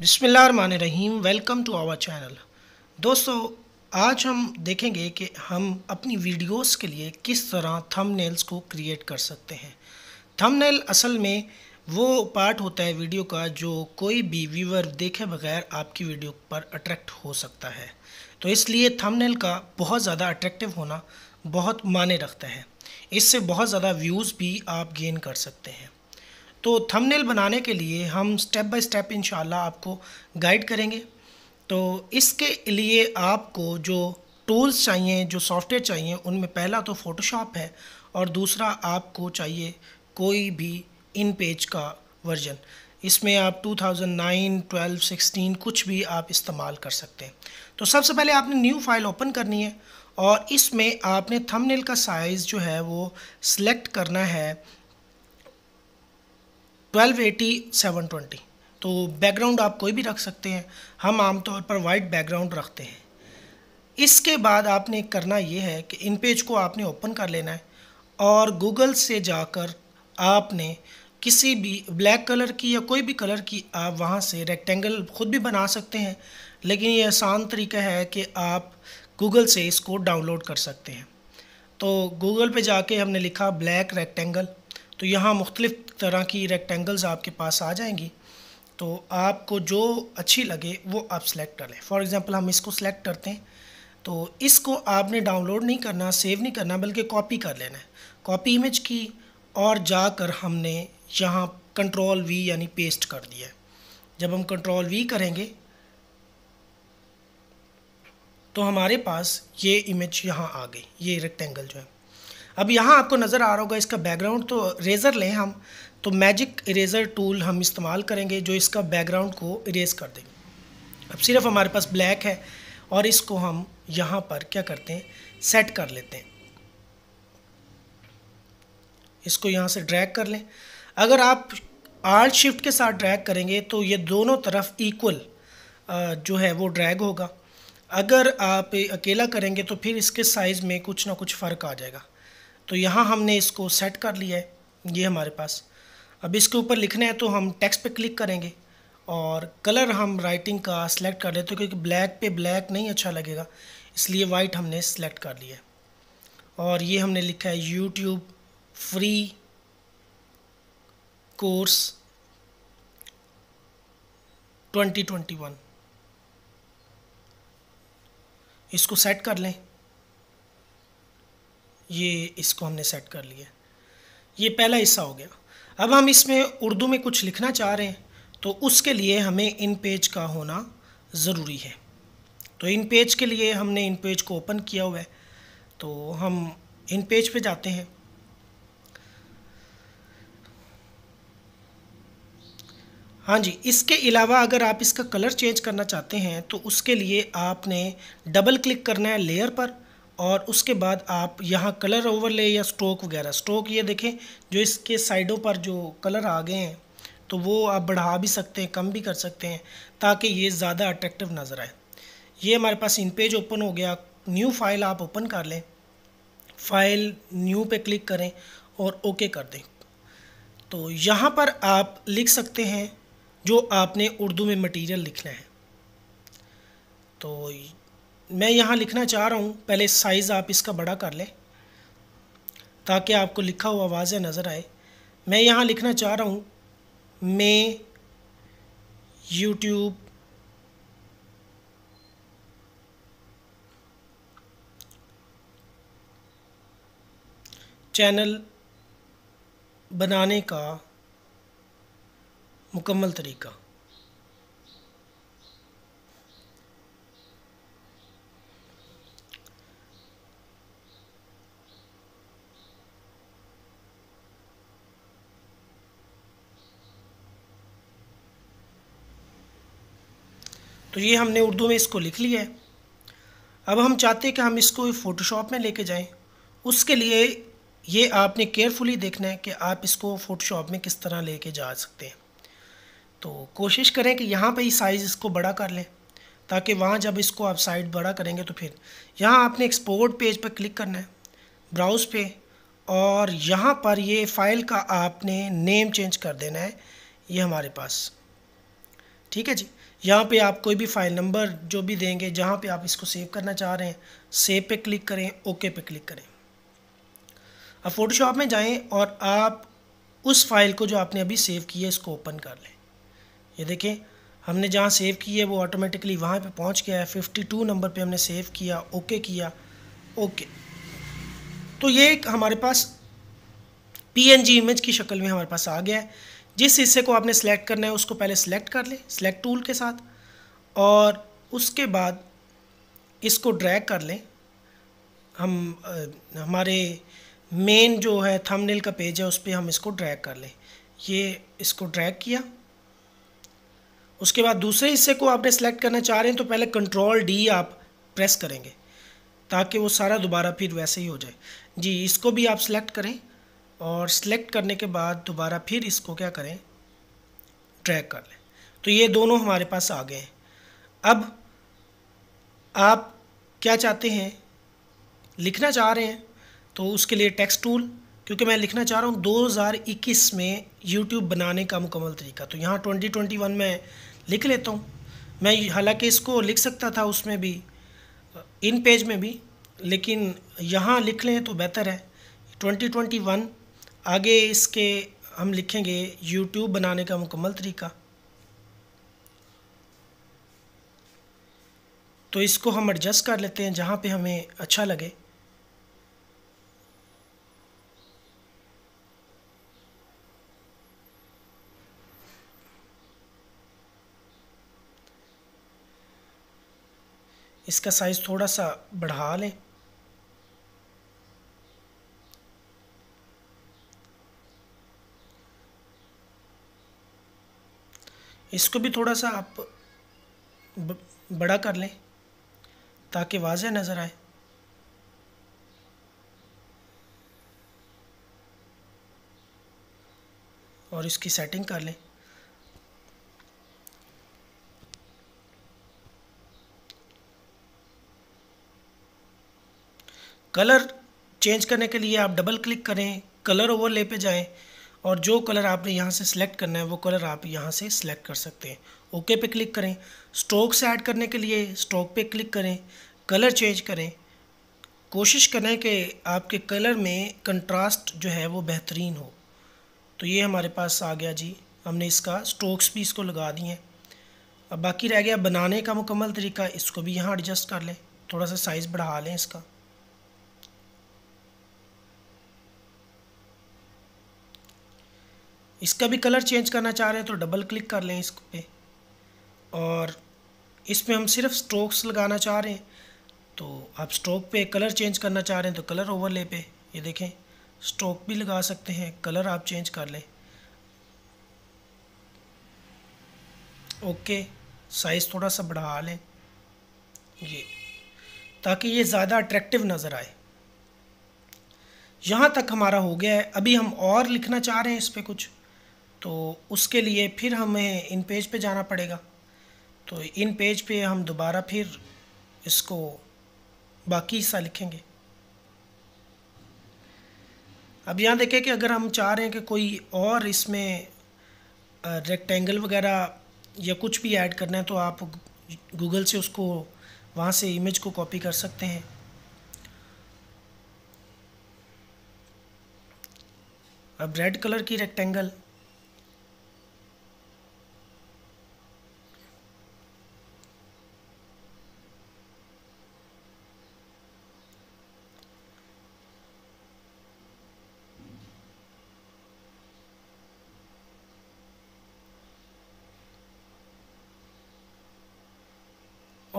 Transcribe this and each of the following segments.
बिसमान रहीम welcome to our channel दोस्तों आज हम देखेंगे कि हम अपनी वीडियोस के लिए किस तरह थंबनेल्स को क्रिएट कर सकते हैं थंबनेल असल में वो पार्ट होता है वीडियो का जो कोई भी व्यूवर देखे बगैर आपकी वीडियो पर अट्रैक्ट हो सकता है तो इसलिए थंबनेल का बहुत ज़्यादा अट्रैक्टिव होना बहुत माने रखता है इससे बहुत ज़्यादा व्यूज़ भी आप गेन कर सकते हैं तो थंबनेल बनाने के लिए हम स्टेप बाय स्टेप इन आपको गाइड करेंगे तो इसके लिए आपको जो टूल्स चाहिए जो सॉफ्टवेयर चाहिए उनमें पहला तो फ़ोटोशॉप है और दूसरा आपको चाहिए कोई भी इन पेज का वर्जन इसमें आप 2009, 12, 16 कुछ भी आप इस्तेमाल कर सकते हैं तो सबसे पहले आपने न्यू फाइल ओपन करनी है और इसमें आपने थंबनेल का साइज़ जो है वो सिलेक्ट करना है ट्वेल्व एटी सेवन ट्वेंटी तो बैकग्राउंड आप कोई भी रख सकते हैं हम आमतौर पर वाइट बैकग्राउंड रखते हैं इसके बाद आपने करना ये है कि इन पेज को आपने ओपन कर लेना है और गूगल से जाकर आपने किसी भी ब्लैक कलर की या कोई भी कलर की आप वहाँ से रेक्टेंगल खुद भी बना सकते हैं लेकिन ये आसान तरीका है कि आप गूगल से इसको डाउनलोड कर सकते हैं तो गूगल पे जाके हमने लिखा ब्लैक रेक्टेंगल तो यहाँ मुख्तलिफ़ तरह की रेक्टेंगल्स आपके पास आ जाएंगी तो आपको जो अच्छी लगे वो आप सेलेक्ट कर लें फॉर एग्ज़ाम्पल हम इसको सेलेक्ट करते हैं तो इसको आपने डाउनलोड नहीं करना सेव नहीं करना बल्कि कॉपी कर लेना है कॉपी इमेज की और जाकर हमने यहाँ कंट्रोल वी यानी पेस्ट कर दिया है जब हम कंट्रोल वी करेंगे तो हमारे पास ये इमेज यहाँ आ गई ये रेक्टेंगल जो है अब यहाँ आपको नज़र आ रहा होगा इसका बैकग्राउंड तो रेज़र लें हम तो मैजिक इरेज़र टूल हम इस्तेमाल करेंगे जो इसका बैकग्राउंड को इरेज़ कर देंगे अब सिर्फ हमारे पास ब्लैक है और इसको हम यहाँ पर क्या करते हैं सेट कर लेते हैं इसको यहाँ से ड्रैग कर लें अगर आप आर्ट शिफ्ट के साथ ड्रैग करेंगे तो ये दोनों तरफ इक्वल जो है वो ड्रैग होगा अगर आप अकेला करेंगे तो फिर इसके साइज़ में कुछ ना कुछ फ़र्क आ जाएगा तो यहाँ हमने इसको सेट कर लिया है ये हमारे पास अब इसके ऊपर लिखना है तो हम टेक्स्ट पे क्लिक करेंगे और कलर हम राइटिंग का सिलेक्ट कर लेते हैं क्योंकि ब्लैक पे ब्लैक नहीं अच्छा लगेगा इसलिए वाइट हमने सेलेक्ट कर लिया है और ये हमने लिखा है यूट्यूब फ्री कोर्स 2021 इसको सेट कर लें ये इसको हमने सेट कर लिया ये पहला हिस्सा हो गया अब हम इसमें उर्दू में कुछ लिखना चाह रहे हैं तो उसके लिए हमें इन पेज का होना ज़रूरी है तो इन पेज के लिए हमने इन पेज को ओपन किया हुआ है तो हम इन पेज पे जाते हैं हाँ जी इसके अलावा अगर आप इसका कलर चेंज करना चाहते हैं तो उसके लिए आपने डबल क्लिक करना है लेयर पर और उसके बाद आप यहाँ कलर ओवरले या स्ट्रोक वगैरह स्ट्रोक ये देखें जो इसके साइडों पर जो कलर आ गए हैं तो वो आप बढ़ा भी सकते हैं कम भी कर सकते हैं ताकि ये ज़्यादा अट्रैक्टिव नज़र आए ये हमारे पास इन पेज ओपन हो गया न्यू फाइल आप ओपन कर लें फाइल न्यू पे क्लिक करें और ओके कर दें तो यहाँ पर आप लिख सकते हैं जो आपने उर्दू में मटेरियल लिखना है तो मैं यहाँ लिखना चाह रहा हूँ पहले साइज़ आप इसका बड़ा कर लें ताकि आपको लिखा हुआ वाजह नज़र आए मैं यहाँ लिखना चाह रहा हूँ मे यूट्यूब चैनल बनाने का मुकम्मल तरीका तो ये हमने उर्दू में इसको लिख लिया है अब हम चाहते हैं कि हम इसको फ़ोटोशॉप में लेके जाएं उसके लिए ये आपने केयरफुली देखना है कि आप इसको फ़ोटोशॉप में किस तरह ले जा सकते हैं तो कोशिश करें कि यहाँ पर ही साइज़ इसको बड़ा कर लें ताकि वहाँ जब इसको आप साइड बड़ा करेंगे तो फिर यहाँ आपने एक्सपोर्ट पेज पर क्लिक करना है ब्राउज़ पे और यहाँ पर ये फ़ाइल का आपने नेम चेंज कर देना है ये हमारे पास ठीक है जी यहाँ पे आप कोई भी फ़ाइल नंबर जो भी देंगे जहाँ पे आप इसको सेव करना चाह रहे हैं सेव पे क्लिक करें ओके पे क्लिक करें अब फ़ोटोशॉप में जाएं और आप उस फाइल को जो आपने अभी सेव की है इसको ओपन कर लें ये देखें हमने जहाँ सेव की है वो ऑटोमेटिकली वहाँ पे पहुँच गया है फिफ्टी टू नंबर पे हमने सेव किया ओके किया ओके तो ये एक हमारे पास पी इमेज की शक्ल में हमारे पास आ गया है जिस हिस्से को आपने सेलेक्ट करना है उसको पहले सेलेक्ट कर लें सेलेक्ट टूल के साथ और उसके बाद इसको ड्रैग कर लें हम हमारे मेन जो है थंबनेल का पेज है उस पर हम इसको ड्रैग कर लें ये इसको ड्रैग किया उसके बाद दूसरे हिस्से को आपने सेलेक्ट करना चाह रहे हैं तो पहले कंट्रोल डी आप प्रेस करेंगे ताकि वो सारा दोबारा फिर वैसे ही हो जाए जी इसको भी आप सेलेक्ट करें और सिलेक्ट करने के बाद दोबारा फिर इसको क्या करें ट्रैक कर लें तो ये दोनों हमारे पास आ गए हैं अब आप क्या चाहते हैं लिखना चाह रहे हैं तो उसके लिए टेक्स्ट टूल क्योंकि मैं लिखना चाह रहा हूँ 2021 में यूट्यूब बनाने का मुकम्मल तरीका तो यहाँ 2021 में लिख लेता हूँ मैं हालांकि इसको लिख सकता था उसमें भी इन पेज में भी लेकिन यहाँ लिख लें तो बेहतर है 2021 आगे इसके हम लिखेंगे यूट्यूब बनाने का मुकम्मल तरीका तो इसको हम एडजस्ट कर लेते हैं जहाँ पे हमें अच्छा लगे इसका साइज़ थोड़ा सा बढ़ा लें इसको भी थोड़ा सा आप बड़ा कर लें ताकि वाज नज़र आए और इसकी सेटिंग कर लें कलर चेंज करने के लिए आप डबल क्लिक करें कलर ओवरले पे जाएं और जो कलर आपने यहाँ से सिलेक्ट करना है वो कलर आप यहाँ से सिलेक्ट कर सकते हैं ओके पे क्लिक करें स्ट्रोक से ऐड करने के लिए स्ट्रोक पे क्लिक करें कलर चेंज करें कोशिश करें कि आपके कलर में कंट्रास्ट जो है वो बेहतरीन हो तो ये हमारे पास आ गया जी हमने इसका स्ट्रोक्स भी इसको लगा दिए हैं अब बाकी रह गया बनाने का मुकम्मल तरीका इसको भी यहाँ एडजस्ट कर लें थोड़ा सा साइज़ बढ़ा लें इसका इसका भी कलर चेंज करना चाह रहे हैं तो डबल क्लिक कर लें इस पर और इसमें हम सिर्फ स्ट्रोक्स लगाना चाह रहे हैं तो आप स्ट्रोक पे कलर चेंज करना चाह रहे हैं तो कलर ओवरले पे ये देखें स्ट्रोक भी लगा सकते हैं कलर आप चेंज कर लें ओके साइज़ थोड़ा सा बढ़ा लें ये ताकि ये ज़्यादा अट्रैक्टिव नज़र आए यहाँ तक हमारा हो गया है अभी हम और लिखना चाह रहे हैं इस पर कुछ तो उसके लिए फिर हमें इन पेज पे जाना पड़ेगा तो इन पेज पे हम दोबारा फिर इसको बाकी हिस्सा लिखेंगे अब यहाँ देखें कि अगर हम चाह रहे हैं कि कोई और इसमें रेक्टेंगल वगैरह या कुछ भी ऐड करना है तो आप गूगल से उसको वहाँ से इमेज को कॉपी कर सकते हैं अब रेड कलर की रेक्टेंगल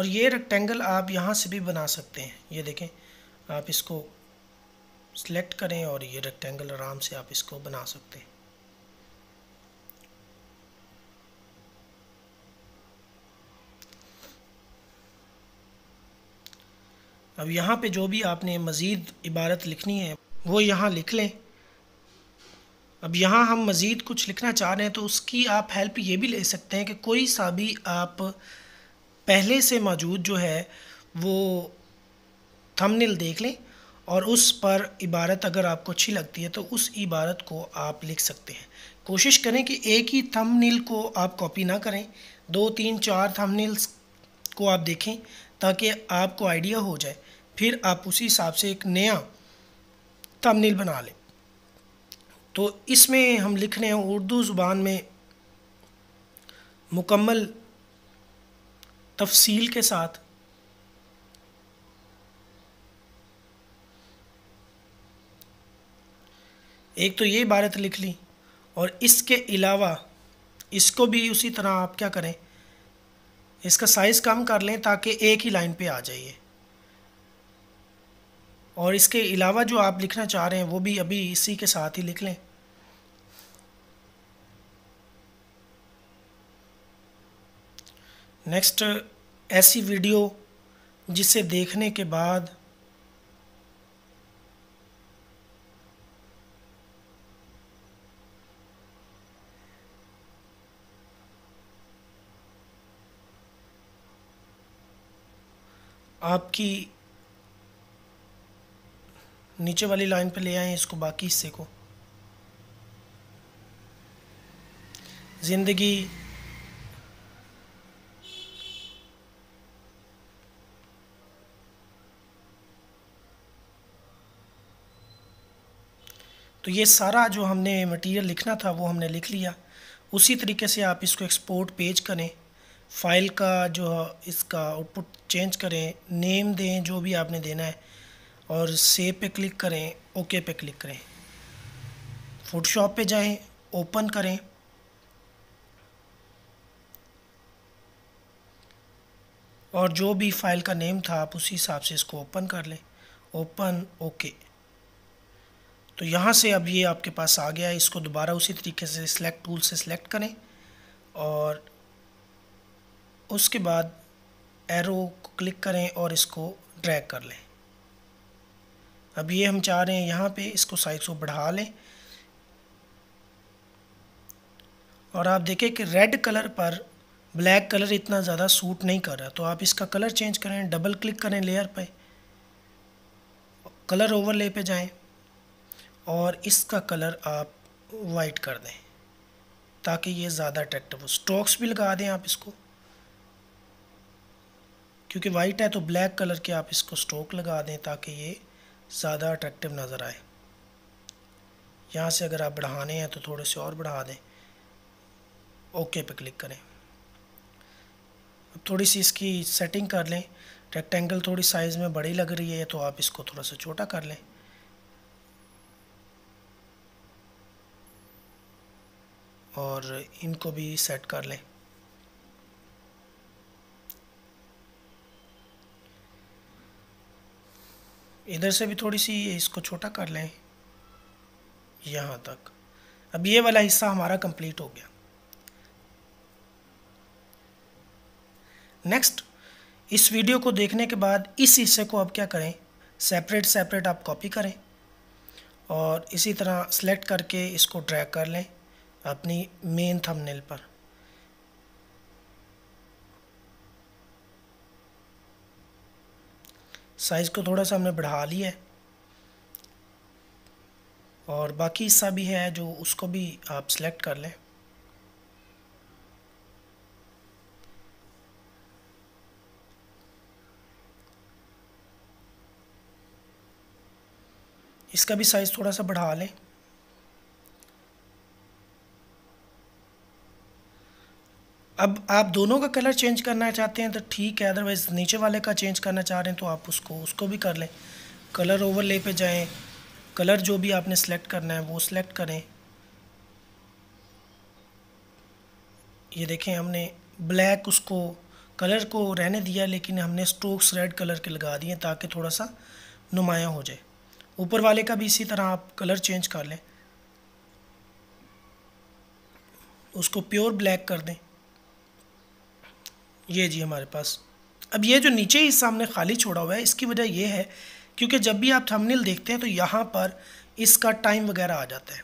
और ये रेक्टेंगल आप यहाँ से भी बना सकते हैं ये देखें आप इसको सेलेक्ट करें और ये रेक्टेंगल आराम से आप इसको बना सकते हैं अब यहाँ पे जो भी आपने मज़ीद इबारत लिखनी है वो यहाँ लिख लें अब यहाँ हम मज़ीद कुछ लिखना चाह रहे हैं तो उसकी आप हेल्प ये भी ले सकते हैं कि कोई सा भी आप पहले से मौजूद जो है वो थंबनेल देख लें और उस पर इबारत अगर आपको अच्छी लगती है तो उस इबारत को आप लिख सकते हैं कोशिश करें कि एक ही थंबनेल को आप कॉपी ना करें दो तीन चार थंबनेल्स को आप देखें ताकि आपको आइडिया हो जाए फिर आप उसी हिसाब से एक नया थंबनेल बना लें तो इसमें हम लिख रहे हैं उर्दू ज़ुबान में मुकम्मल तफसील के साथ एक तो ये इबारत लिख ली और इसके अलावा इसको भी उसी तरह आप क्या करें इसका साइज़ कम कर लें ताकि एक ही लाइन पे आ जाइए और इसके अलावा जो आप लिखना चाह रहे हैं वो भी अभी इसी के साथ ही लिख लें नेक्स्ट ऐसी वीडियो जिसे देखने के बाद आपकी नीचे वाली लाइन पर ले आए इसको बाकी हिस्से को ज़िंदगी तो ये सारा जो हमने मटेरियल लिखना था वो हमने लिख लिया उसी तरीके से आप इसको एक्सपोर्ट पेज करें फाइल का जो इसका आउटपुट चेंज करें नेम दें जो भी आपने देना है और सेव पे क्लिक करें ओके पे क्लिक करें फोटोशॉप पे जाएं ओपन करें और जो भी फाइल का नेम था आप उसी हिसाब से इसको ओपन कर लें ओपन ओके तो यहाँ से अब ये आपके पास आ गया इसको दोबारा उसी तरीके से सिलेक्ट टूल से सिलेक्ट करें और उसके बाद एरो को क्लिक करें और इसको ड्रैग कर लें अब ये हम चाह रहे हैं यहाँ पे इसको साइज़ को बढ़ा लें और आप देखें कि रेड कलर पर ब्लैक कलर इतना ज़्यादा सूट नहीं कर रहा तो आप इसका कलर चेंज करें डबल क्लिक करें लेयर पे कलर ओवरले पे जाएं और इसका कलर आप वाइट कर दें ताकि ये ज़्यादा अट्रैक्टिव हो स्ट्रोक्स भी लगा दें आप इसको क्योंकि वाइट है तो ब्लैक कलर के आप इसको स्ट्रोक लगा दें ताकि ये ज़्यादा अट्रैक्टिव नज़र आए यहाँ से अगर आप बढ़ाने हैं तो थोड़े से और बढ़ा दें ओके पे क्लिक करें अब थोड़ी सी इसकी सेटिंग कर लें रेक्टेंगल थोड़ी साइज़ में बड़ी लग रही है तो आप इसको थोड़ा सा छोटा कर लें और इनको भी सेट कर लें इधर से भी थोड़ी सी इसको छोटा कर लें यहाँ तक अब ये वाला हिस्सा हमारा कंप्लीट हो गया नेक्स्ट इस वीडियो को देखने के बाद इस हिस्से को आप क्या करें सेपरेट सेपरेट आप कॉपी करें और इसी तरह सेलेक्ट करके इसको ड्रैग कर लें अपनी मेन थंबनेल पर साइज़ को थोड़ा सा हमने बढ़ा लिया है और बाकी हिस्सा भी है जो उसको भी आप सेलेक्ट कर लें इसका भी साइज़ थोड़ा सा बढ़ा लें अब आप दोनों का कलर चेंज करना चाहते हैं तो ठीक है अदरवाइज़ नीचे वाले का चेंज करना चाह रहे हैं तो आप उसको उसको भी कर लें कलर ओवरले पे जाएं कलर जो भी आपने सेलेक्ट करना है वो सिलेक्ट करें ये देखें हमने ब्लैक उसको कलर को रहने दिया लेकिन हमने स्ट्रोक्स रेड कलर के लगा दिए ताकि थोड़ा सा नुमायाँ हो जाए ऊपर वाले का भी इसी तरह आप कलर चेंज कर लें उसको प्योर ब्लैक कर दें ये जी हमारे पास अब ये जो नीचे ही सामने खाली छोड़ा हुआ है इसकी वजह ये है क्योंकि जब भी आप थंबनेल देखते हैं तो यहाँ पर इसका टाइम वगैरह आ जाता है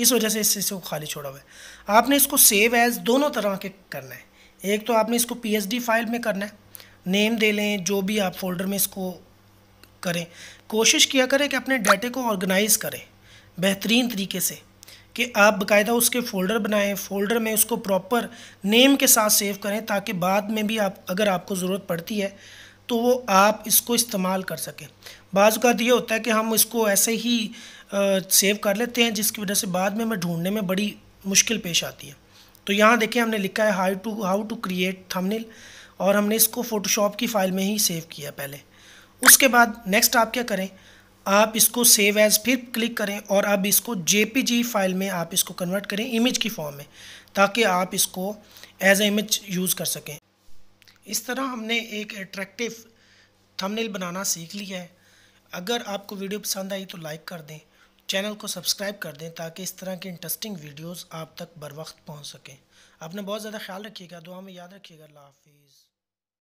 इस वजह से इस हिस्से को खाली छोड़ा हुआ है आपने इसको सेव एज़ दोनों तरह के करना है एक तो आपने इसको पी फाइल में करना है नेम दे लें जो भी आप फोल्डर में इसको करें कोशिश किया करें कि अपने डाटे को ऑर्गेनाइज़ करें बेहतरीन तरीके से कि आप बकायदा उसके फ़ोल्डर बनाएं फ़ोल्डर में उसको प्रॉपर नेम के साथ सेव करें ताकि बाद में भी आप अगर आपको ज़रूरत पड़ती है तो वो आप इसको इस्तेमाल कर सकें का ये होता है कि हम इसको ऐसे ही आ, सेव कर लेते हैं जिसकी वजह से बाद में हमें ढूंढने में बड़ी मुश्किल पेश आती है तो यहाँ देखें हमने लिखा है hi to how to create thumbnail और हमने इसको फ़ोटोशॉप की फ़ाइल में ही सेव किया पहले उसके बाद नेक्स्ट आप क्या करें आप इसको सेव एज़ फिर क्लिक करें और अब इसको जे फाइल में आप इसको कन्वर्ट करें इमेज की फॉर्म में ताकि आप इसको एज ए इमेज यूज़ कर सकें इस तरह हमने एक अट्रैक्टिव थंबनेल बनाना सीख लिया है अगर आपको वीडियो पसंद आई तो लाइक कर दें चैनल को सब्सक्राइब कर दें ताकि इस तरह की इंटरेस्टिंग वीडियोस आप तक बर वक्त पहुँच सकें अपना बहुत ज़्यादा ख्याल रखिएगा दुआ में याद रखिएगा अल्लाह हाफिज़